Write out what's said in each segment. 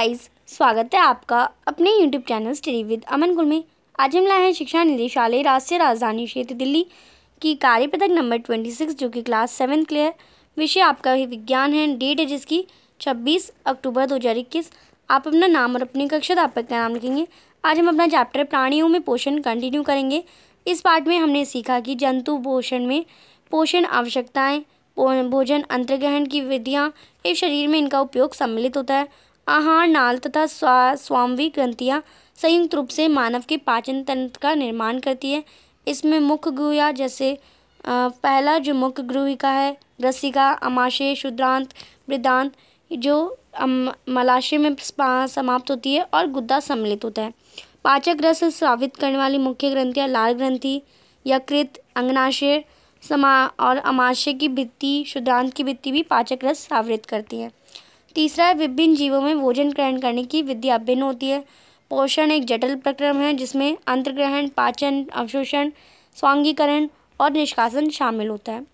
guys स्वागत है आपका अपने YouTube channel study with Aman Gul में आज हम लाए हैं शिक्षा निदेशालय राष्ट्रीय राजधानी क्षेत्र दिल्ली की कार्य पदक नंबर ट्वेंटी सिक्स जो कि क्लास सेवन क्लियर विषय आपका ही विज्ञान है डेट है जिसकी छब्बीस अक्टूबर दो हज़ार इक्कीस आप अपना नाम और अपनी कक्षा अध्यापक का नाम लिखेंगे आज हम अपना चैप्टर प्राणियों में पोषण कंटिन्यू करेंगे इस पार्ट में हमने सीखा कि जंतु पोषण में पोषण आवश्यकताएँ भोजन अंतर्ग्रहण की विधियाँ एवं शरीर में इनका उपयोग सम्मिलित होता है आहार नाल तथा स्वा स्वामवी ग्रंथियाँ संयुक्त रूप से मानव के पाचन तंत्र का निर्माण करती है इसमें मुख्य गुहिया जैसे पहला जो मुख्य ग्रूहिका है रसिका अमाशय शुद्रांत वृद्धांत जो मलाशय में समाप्त होती है और गुद्दा सम्मिलित होता है पाचक रस स्रावित करने वाली मुख्य ग्रंथियाँ लाल ग्रंथि यकृत अंगनाशय समा और अमाशय की भित्ति शुद्रांत की भित्ति भी पाचक रस स्रावित करती है तीसरा है विभिन्न जीवों में भोजन ग्रहण करने की विधि भिन्न होती है पोषण एक जटिल प्रक्रम है जिसमें अंतग्रहण पाचन अवशोषण स्वांगीकरण और निष्कासन शामिल होता है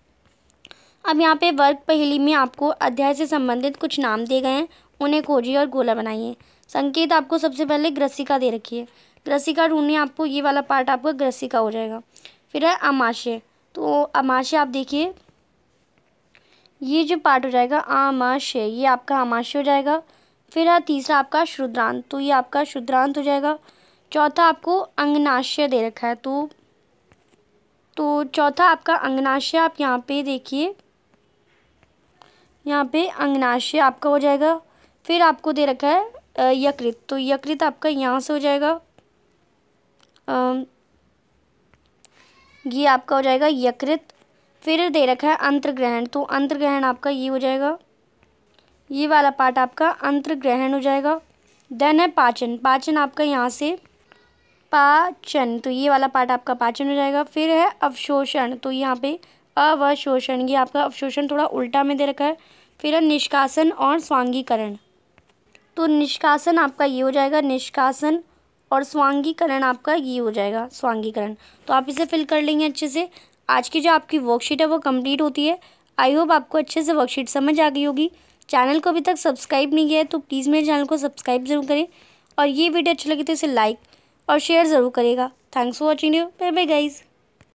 अब यहाँ पे वर्ग पहेली में आपको अध्याय से संबंधित कुछ नाम दिए गए हैं उन्हें खोजिए और गोला बनाइए संकेत आपको सबसे पहले ग्रसिका दे रखिए ग्रसिका ढूंढने आपको ये वाला पार्ट आपका ग्रसिका हो जाएगा फिर है अमाशय तो अमाशय आप देखिए ये जो पार्ट हो जाएगा आमाशय ये आपका आमाशय हो जाएगा फिर है तीसरा आपका शुद्रांत तो ये आपका शुद्रांत हो जाएगा चौथा आपको अंगनाशय दे रखा है तो तो चौथा आपका अंगनाशय आप यहाँ पे देखिए यहाँ पे अंगनाशय आपका हो जाएगा फिर आपको दे रखा है यकृत तो यकृत आपका यहाँ से हो जाएगा ये आपका हो जाएगा यकृत फिर दे रखा है अंतर्ग्रहण तो अंतर्ग्रहण आपका ये हो जाएगा ये वाला पार्ट आपका अंतर्ग्रहण हो जाएगा देन है पाचन पाचन आपका यहाँ से पाचन तो ये वाला पार्ट आपका पाचन हो जाएगा फिर है अवशोषण तो यहाँ पे अवशोषण ये आपका अवशोषण थोड़ा उल्टा में दे रखा है फिर है निष्कासन और स्वांगीकरण तो निष्कासन आपका ये हो जाएगा निष्कासन और स्वांगीकरण आपका ये हो जाएगा स्वांगीकरण तो आप इसे फिल कर लेंगे अच्छे से आज की जो आपकी वर्कशीट है वो कंप्लीट होती है आई होप आपको अच्छे से वर्कशीट समझ आ गई होगी चैनल को अभी तक सब्सक्राइब नहीं किया है तो प्लीज़ मेरे चैनल को सब्सक्राइब ज़रूर करें और ये वीडियो अच्छी लगी तो इसे लाइक और शेयर ज़रूर करेगा thanks for watching you bye bye guys